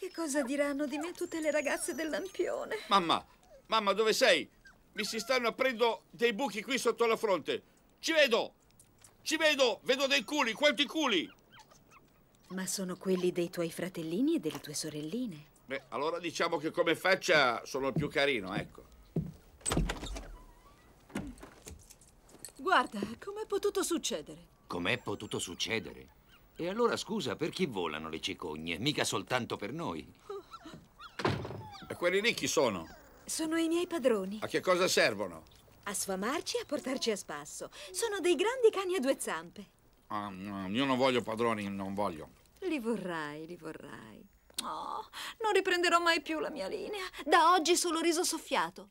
Che cosa diranno di me tutte le ragazze del lampione? Mamma, mamma, dove sei? Mi si stanno aprendo dei buchi qui sotto la fronte. Ci vedo! Ci vedo! Vedo dei culi, quanti culi! Ma sono quelli dei tuoi fratellini e delle tue sorelline. Beh, allora diciamo che come faccia sono il più carino, ecco. Guarda, com'è potuto succedere? Com'è potuto succedere? E allora scusa, per chi volano le cicogne? Mica soltanto per noi. E quelli lì chi sono? Sono i miei padroni. A che cosa servono? A sfamarci e a portarci a spasso. Sono dei grandi cani a due zampe. Ah, mm, io non voglio padroni, non voglio. Li vorrai, li vorrai. Oh, non riprenderò mai più la mia linea. Da oggi solo riso soffiato.